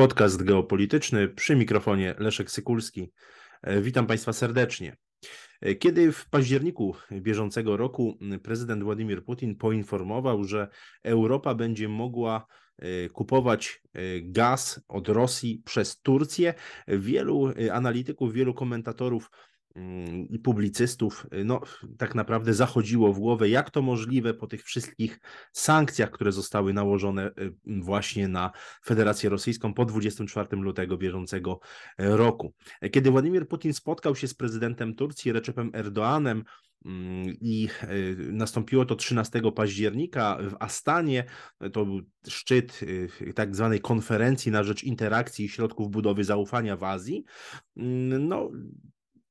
Podcast geopolityczny przy mikrofonie Leszek Sykulski. E, witam Państwa serdecznie. E, kiedy w październiku bieżącego roku prezydent Władimir Putin poinformował, że Europa będzie mogła e, kupować gaz od Rosji przez Turcję, wielu analityków, wielu komentatorów Mm, i publicystów y, no, tak naprawdę zachodziło w głowę, jak to możliwe po tych wszystkich sankcjach, które zostały nałożone y, właśnie na Federację Rosyjską po 24 lutego bieżącego y, roku. Kiedy Władimir Putin spotkał się z prezydentem Turcji Recepem Erdoanem, mm, i nastąpiło to 13 października w Astanie. To był szczyt tak zwanej konferencji na rzecz interakcji i środków budowy zaufania w Azji. Mm, no,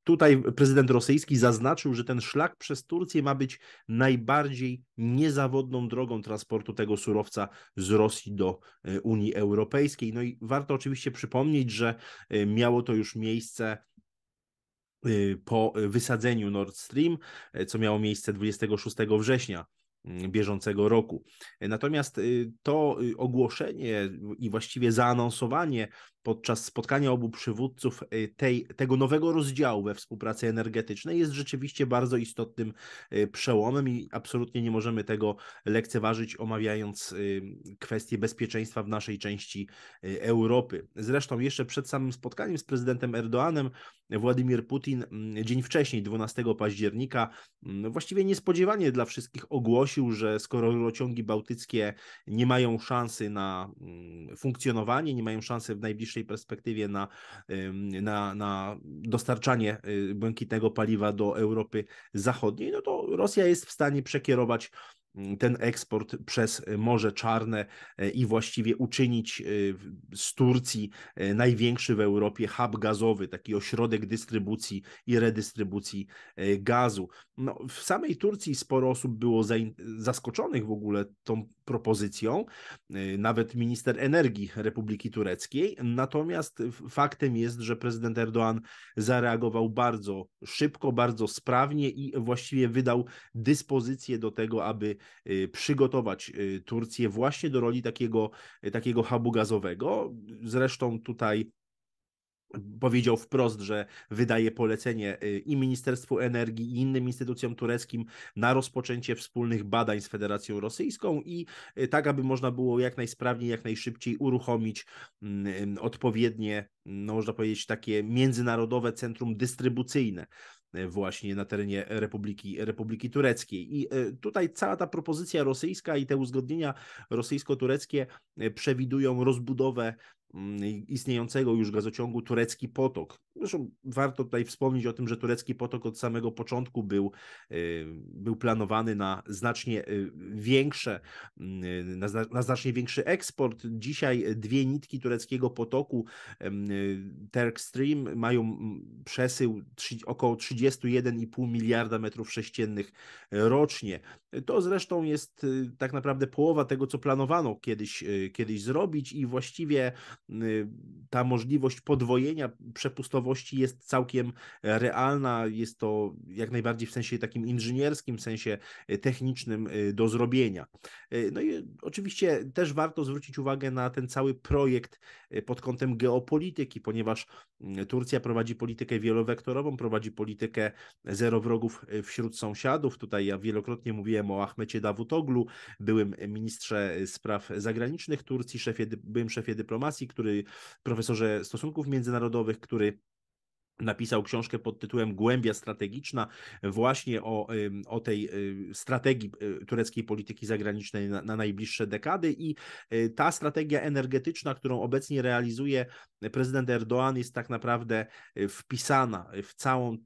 Tutaj prezydent rosyjski zaznaczył, że ten szlak przez Turcję ma być najbardziej niezawodną drogą transportu tego surowca z Rosji do e, Unii Europejskiej. No i warto oczywiście przypomnieć, że e, miało to już miejsce e, po wysadzeniu Nord Stream, co miało miejsce 26 września mm, bieżącego roku. Natomiast to ogłoszenie i właściwie zaanonsowanie podczas spotkania obu przywódców y, tej, tego nowego rozdziału we współpracy energetycznej jest rzeczywiście bardzo istotnym y, przełomem i absolutnie nie możemy tego lekceważyć, omawiając y, kwestie bezpieczeństwa w naszej części Europy. Zresztą jeszcze przed samym spotkaniem z prezydentem Erdoanem Władimir Putin mm, dzień wcześniej, 12 października, mm, właściwie niespodziewanie dla wszystkich ogłosił, że skoro rurociągi bałtyckie nie mają szansy na mm, funkcjonowanie, nie mają szansy w najbliższym najbliższej perspektywie na, na, na dostarczanie y, błękitnego paliwa do Europy Zachodniej, no to Rosja jest w stanie przekierować Mm, ten eksport przez e, Morze Czarne e, i właściwie uczynić e, z Turcji największy w Europie hub gazowy, taki ośrodek dystrybucji i redystrybucji gazu. No, w samej Turcji sporo osób było zaskoczonych w ogóle tą propozycją, nawet minister energii Republiki Tureckiej. Natomiast faktem jest, że prezydent Erdoğan zareagował bardzo szybko, bardzo sprawnie i właściwie wydał dyspozycję do tego, aby Y, przygotować y, Turcję właśnie do roli takiego, y, takiego hubu gazowego. Zresztą tutaj powiedział wprost, że wydaje polecenie i Ministerstwu Energii, i innym instytucjom tureckim na rozpoczęcie wspólnych badań z Federacją Rosyjską i tak, aby można było jak najsprawniej, jak najszybciej uruchomić mm, odpowiednie, no można powiedzieć, takie międzynarodowe centrum dystrybucyjne E, właśnie na terenie Republiki, Republiki Tureckiej. I e, tutaj cała ta propozycja rosyjska i te uzgodnienia rosyjsko-tureckie e, przewidują rozbudowę mm, istniejącego już gazociągu turecki potok, Zresztą warto tutaj wspomnieć o tym, że turecki potok od samego początku był, y, był planowany na znacznie y, większe, y, na znacznie większy eksport. Dzisiaj dwie nitki tureckiego potoku Turk Stream mają przesył około 31,5 miliarda metrów sześciennych rocznie. To zresztą jest y, tak naprawdę połowa tego, co planowano kiedyś, y, kiedyś zrobić, i właściwie y, ta możliwość podwojenia przepustowości jest całkiem realna. Jest to jak najbardziej w sensie takim inżynierskim, w sensie technicznym do zrobienia. No i oczywiście też warto zwrócić uwagę na ten cały projekt pod kątem geopolityki, ponieważ Turcja prowadzi politykę wielowektorową, prowadzi politykę zero wrogów wśród sąsiadów. Tutaj ja wielokrotnie mówiłem, Mówiłem o Ahmecie Davutoglu, byłym ministrze e, spraw zagranicznych Turcji, szefie, byłym szefie dyplomacji, który profesorze stosunków międzynarodowych, który napisał książkę pod tytułem Głębia strategiczna właśnie o, o tej e, strategii e, tureckiej polityki zagranicznej na, na, najbliższe dekady i ta strategia energetyczna, którą obecnie realizuje prezydent Erdoğan jest tak naprawdę wpisana w całą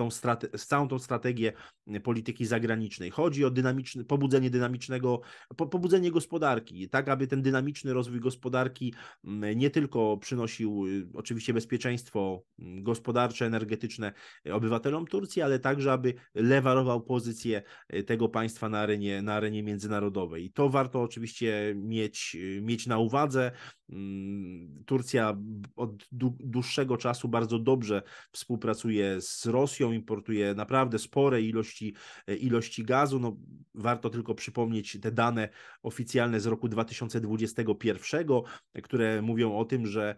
tą strate, z całą tą strategię y, polityki zagranicznej. Chodzi o dynamiczne, pobudzenie dynamicznego, po, pobudzenie gospodarki, tak aby ten dynamiczny rozwój gospodarki mm, nie tylko przynosił y, oczywiście bezpieczeństwo mm, gospodarcze, energetyczne y, obywatelom Turcji, ale także aby lewarował pozycję tego państwa na arenie, na arenie międzynarodowej. I to warto oczywiście mieć, mieć na uwadze. Mm, Turcja od dłuższego czasu bardzo dobrze współpracuje z Rosją, importuje naprawdę spore ilości, e, ilości gazu. No, warto tylko przypomnieć te dane oficjalne z roku 2021, które mówią o tym, że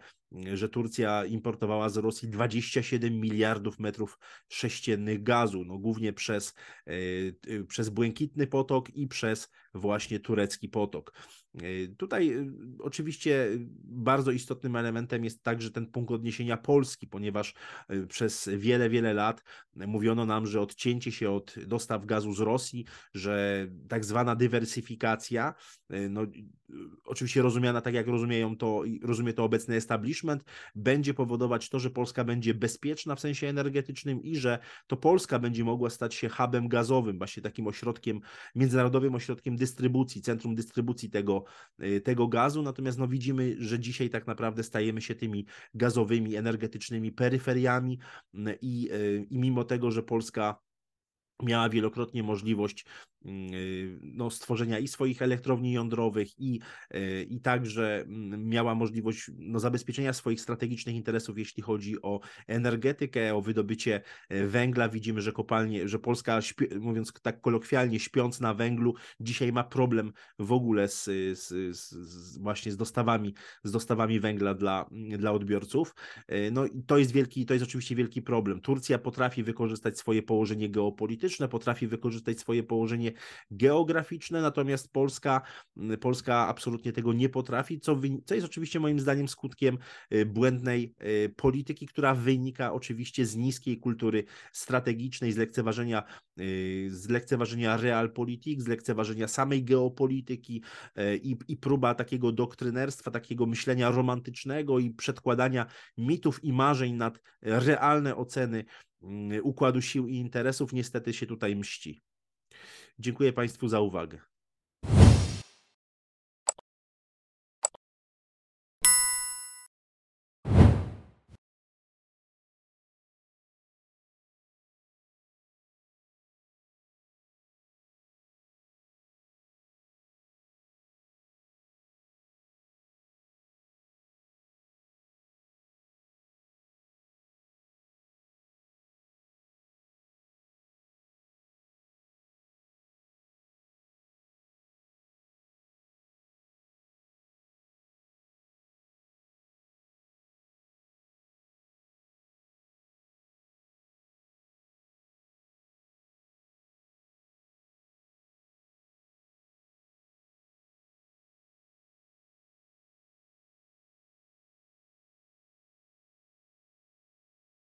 że Turcja importowała z Rosji 27 miliardów metrów sześciennych gazu, no głównie przez, e, e, przez Błękitny Potok i przez właśnie turecki potok. E, tutaj oczywiście bardzo istotnym elementem jest także ten punkt odniesienia Polski, ponieważ przez wiele, wiele lat mówiono nam, że odcięcie się od dostaw gazu z Rosji, że tak zwana dywersyfikacja, no oczywiście rozumiana tak, jak rozumieją to, rozumie to obecny establishment, będzie powodować to, że Polska będzie bezpieczna w sensie energetycznym i że to Polska będzie mogła stać się hubem gazowym, właśnie takim ośrodkiem, międzynarodowym ośrodkiem dystrybucji, centrum dystrybucji tego, y, tego gazu. Natomiast no, widzimy, że dzisiaj tak naprawdę stajemy się tymi gazowymi, energetycznymi peryferiami y, i, y, i mimo tego, że Polska miała wielokrotnie możliwość mm, y, no, stworzenia i swoich elektrowni jądrowych, i, y, i także mm, miała możliwość no, zabezpieczenia swoich strategicznych interesów, jeśli chodzi o energetykę, o wydobycie e, węgla. Widzimy, że kopalnie, że Polska, mówiąc tak kolokwialnie, śpiąc na węglu, dzisiaj ma problem w ogóle z, z, z właśnie z dostawami, z dostawami węgla dla, mm, dla odbiorców. E, no i to jest wielki, to jest oczywiście wielki problem. Turcja potrafi wykorzystać swoje położenie geopolityczne, polityczne, potrafi wykorzystać swoje położenie geograficzne, natomiast Polska, Polska absolutnie tego nie potrafi, co, co jest oczywiście moim zdaniem skutkiem y, błędnej y, polityki, która wynika oczywiście z niskiej kultury strategicznej, z lekceważenia, y, z lekceważenia realpolitik, z lekceważenia samej geopolityki i, i próba takiego doktrynerstwa, takiego myślenia romantycznego i przedkładania mitów i marzeń nad realne oceny układu sił i interesów niestety się tutaj mści. Dziękuję Państwu za uwagę.